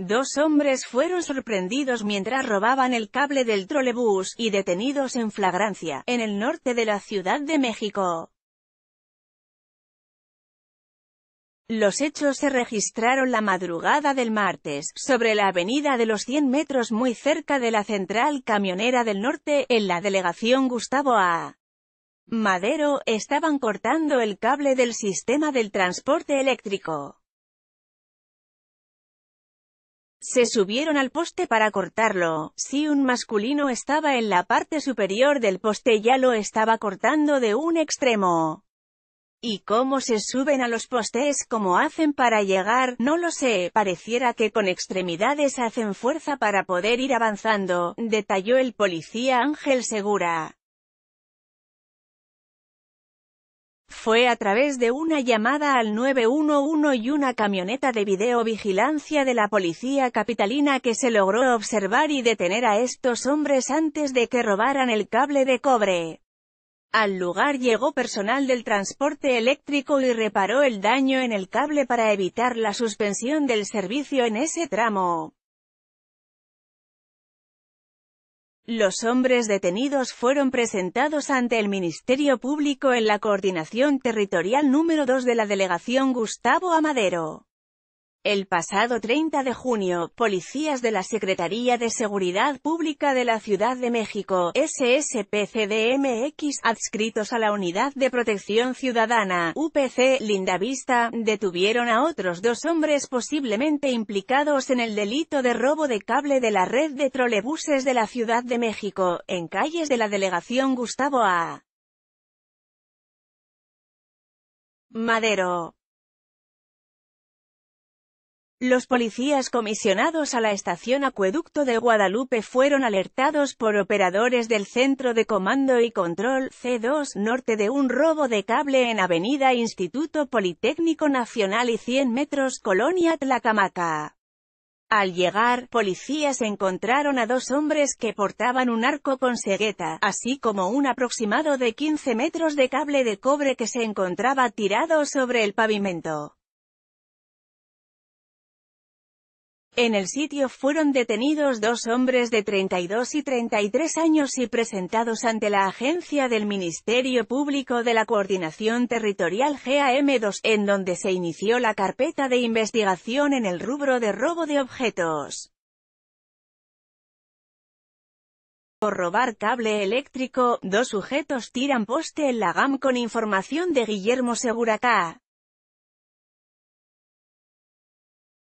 Dos hombres fueron sorprendidos mientras robaban el cable del trolebús, y detenidos en flagrancia, en el norte de la Ciudad de México. Los hechos se registraron la madrugada del martes, sobre la avenida de los 100 metros muy cerca de la central camionera del norte, en la delegación Gustavo A. Madero, estaban cortando el cable del sistema del transporte eléctrico. Se subieron al poste para cortarlo. Si un masculino estaba en la parte superior del poste ya lo estaba cortando de un extremo. ¿Y cómo se suben a los postes? ¿Cómo hacen para llegar? No lo sé, pareciera que con extremidades hacen fuerza para poder ir avanzando, detalló el policía Ángel Segura. Fue a través de una llamada al 911 y una camioneta de videovigilancia de la policía capitalina que se logró observar y detener a estos hombres antes de que robaran el cable de cobre. Al lugar llegó personal del transporte eléctrico y reparó el daño en el cable para evitar la suspensión del servicio en ese tramo. Los hombres detenidos fueron presentados ante el Ministerio Público en la Coordinación Territorial número 2 de la Delegación Gustavo Amadero. El pasado 30 de junio, policías de la Secretaría de Seguridad Pública de la Ciudad de México, SSPCDMX, adscritos a la Unidad de Protección Ciudadana, UPC, Lindavista, detuvieron a otros dos hombres posiblemente implicados en el delito de robo de cable de la red de trolebuses de la Ciudad de México, en calles de la delegación Gustavo A. Madero. Los policías comisionados a la estación Acueducto de Guadalupe fueron alertados por operadores del Centro de Comando y Control C2 Norte de un robo de cable en Avenida Instituto Politécnico Nacional y 100 metros Colonia Tlacamaca. Al llegar, policías encontraron a dos hombres que portaban un arco con segueta, así como un aproximado de 15 metros de cable de cobre que se encontraba tirado sobre el pavimento. En el sitio fueron detenidos dos hombres de 32 y 33 años y presentados ante la agencia del Ministerio Público de la Coordinación Territorial GAM2, en donde se inició la carpeta de investigación en el rubro de robo de objetos. Por robar cable eléctrico, dos sujetos tiran poste en la GAM con información de Guillermo Seguraca.